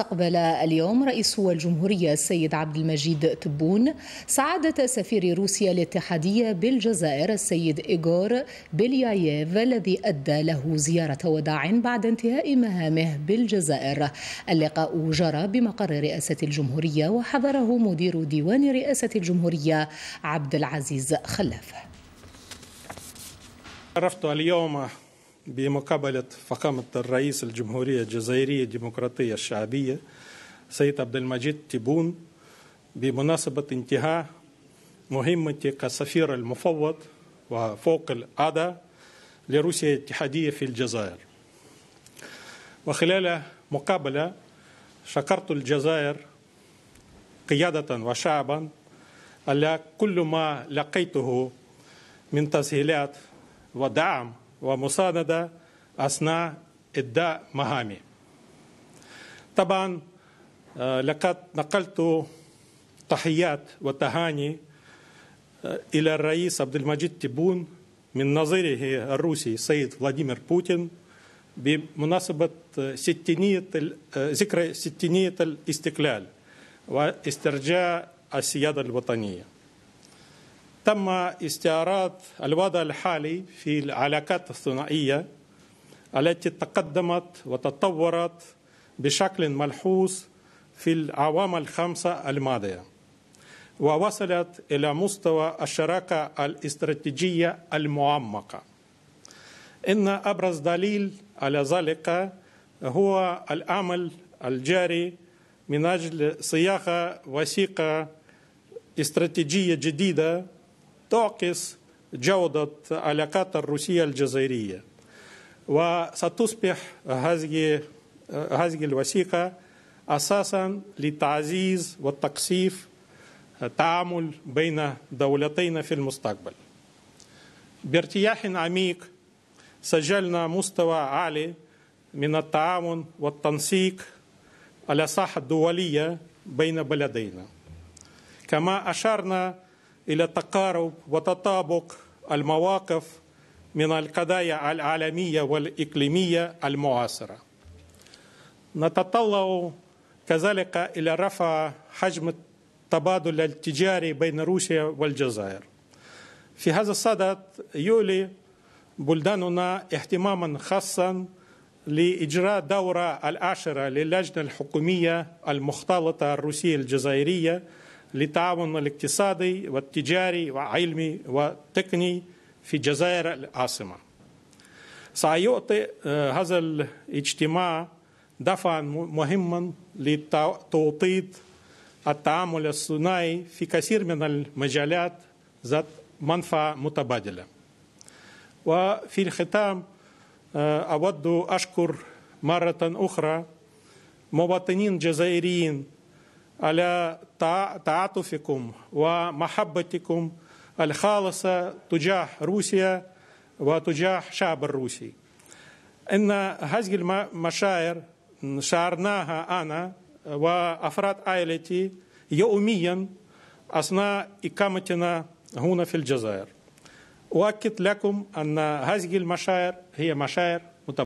استقبل اليوم رئيس الجمهورية السيد عبد المجيد تبون سعادة سفير روسيا الاتحادية بالجزائر السيد إيغور بليايف الذي أدى له زيارة وداع بعد انتهاء مهامه بالجزائر اللقاء جرى بمقر رئاسة الجمهورية وحضره مدير ديوان رئاسة الجمهورية عبد العزيز خلاف عرفت اليوم بمقابلة فخامة الرئيس الجمهورية الجزائرية الديمقراطية الشعبية سيد عبد المجيد تبون بمناسبة انتهاء مهمة كسفير المفوض وفوق الأعداء لروسيا الاتحادية في الجزائر وخلال مقابلة شكرت الجزائر قيادة وشعبا على كل ما لقيته من تسهيلات ودعم ومساندة أثناء إداء مهامي طبعا آه، لقد نقلت تحيات وتهاني آه، إلى الرئيس عبد المجيد تبون من نظيره الروسي السيد فلاديمير بوتين بمناسبة آه، ستينية ذكرى ستينية الاستقلال واسترجاع السيادة الوطنية تم استعراض الوضع الحالي في العلاقات الثنائية التي تقدمت وتطورت بشكل ملحوظ في الأعوام الخمسة الماضية ووصلت إلى مستوى الشراكة الاستراتيجية المعمقة إن أبرز دليل على ذلك هو العمل الجاري من أجل صياغة وثيقة استراتيجية جديدة تعكس جودة علاقات الروسية الجزائرية وستصبح هذه هذه الوثيقة أساسا لتعزيز والتقصيف التعامل بين دولتين في المستقبل بارتياح عميق سجلنا مستوى عالي من التعاون والتنسيق على الساحة الدولية بين بلدينا كما أشرنا إلى تقارب وتطابق المواقف من القضايا العالمية والإقليمية المعاصرة نتطلع كذلك إلى رفع حجم التبادل التجاري بين روسيا والجزائر في هذا الصدد يولي بلداننا اهتماما خاصا لإجراء دورة العاشرة للجنة الحكومية المختلطة الروسية الجزائرية للتعاون الاقتصادي والتجاري والعلمي والتقني في الجزائر العاصمة سيعطي آه، هذا الاجتماع دفعا مهما لتوطيد التعامل الصناعي في كثير من المجالات ذات منفعة متبادلة وفي الختام آه، أود أشكر مرة أخرى مواطنين جزائريين على تعاطفكم ومحبتكم الخالصة تجاه روسيا وتجاه شعب الروسي إن هذه المشاعر شعرناها أنا وأفراد عائلتي يوميا أثناء إقامتنا هنا في الجزائر أؤكد لكم أن هذه المشاعر هي مشاعر